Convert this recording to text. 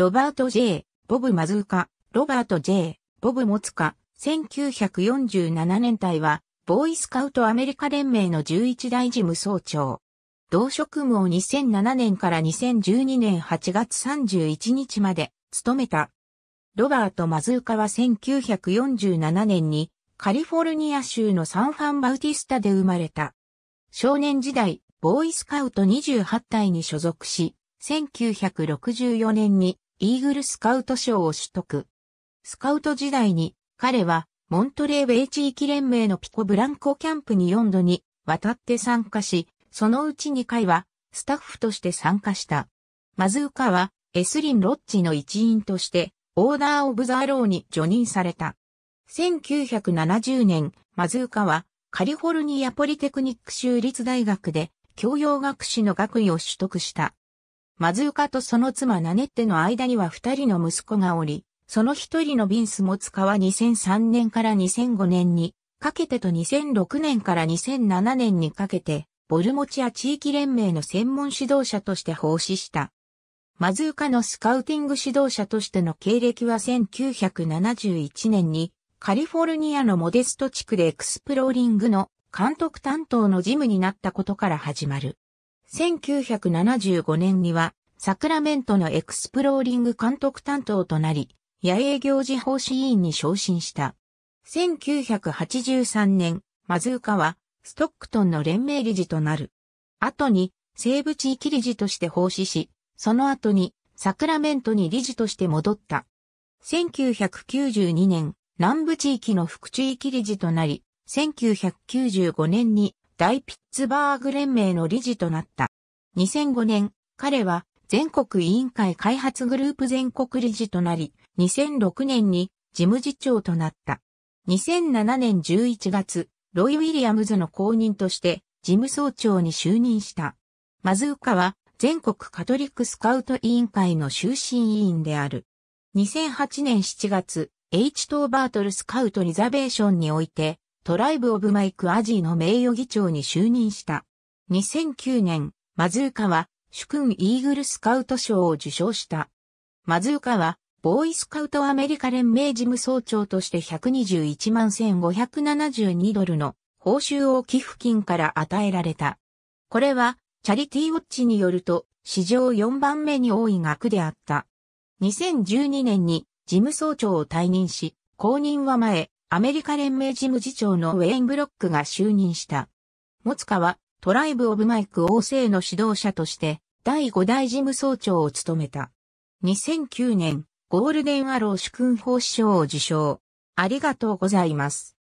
ロバート・ J・ ボブ・マズーカ、ロバート・ J・ ボブ・モツカ、1947年代は、ボーイスカウトアメリカ連盟の11代事務総長。同職務を2007年から2012年8月31日まで務めた。ロバート・マズーカは1947年にカリフォルニア州のサンファンバウティスタで生まれた。少年時代、ボーイスカウト28隊に所属し、1964年にイーグルスカウト賞を取得。スカウト時代に彼はモントレーベイ地域連盟のピコブランコキャンプに4度に渡って参加し、そのうち2回はスタッフとして参加した。マズーカはエスリン・ロッチの一員としてオーダー・オブ・ザ・ローに除任された。1970年、マズーカはカリフォルニアポリテクニック州立大学で教養学士の学位を取得した。マズーカとその妻ナネッテの間には二人の息子がおり、その一人のビンスモツカは2003年から2005年にかけてと2006年から2007年にかけて、ボルモチア地域連盟の専門指導者として奉仕した。マズーカのスカウティング指導者としての経歴は1971年にカリフォルニアのモデスト地区でエクスプローリングの監督担当の事務になったことから始まる。1975年には、サクラメントのエクスプローリング監督担当となり、野営行事奉仕委員に昇進した。1983年、マズーカは、ストックトンの連盟理事となる。後に、西部地域理事として奉仕し、その後に、サクラメントに理事として戻った。1992年、南部地域の副地域理事となり、1995年に大ピッツバーグ連盟の理事となった。2005年、彼は全国委員会開発グループ全国理事となり、2006年に事務次長となった。2007年11月、ロイ・ウィリアムズの公認として事務総長に就任した。マズーカは全国カトリックスカウト委員会の終身委員である。2008年7月、H トーバートルスカウトリザベーションにおいて、トライブ・オブ・マイク・アジーの名誉議長に就任した。2009年、マズーカは、主君イーグルスカウト賞を受賞した。マズーカは、ボーイスカウトアメリカ連盟事務総長として121万1572ドルの報酬を寄付金から与えられた。これは、チャリティーウォッチによると、史上4番目に多い額であった。2012年に事務総長を退任し、後任は前、アメリカ連盟事務次長のウェイン・ブロックが就任した。モツカはトライブ・オブ・マイク王政の指導者として第5代事務総長を務めた。2009年、ゴールデンアロー主君法師賞を受賞。ありがとうございます。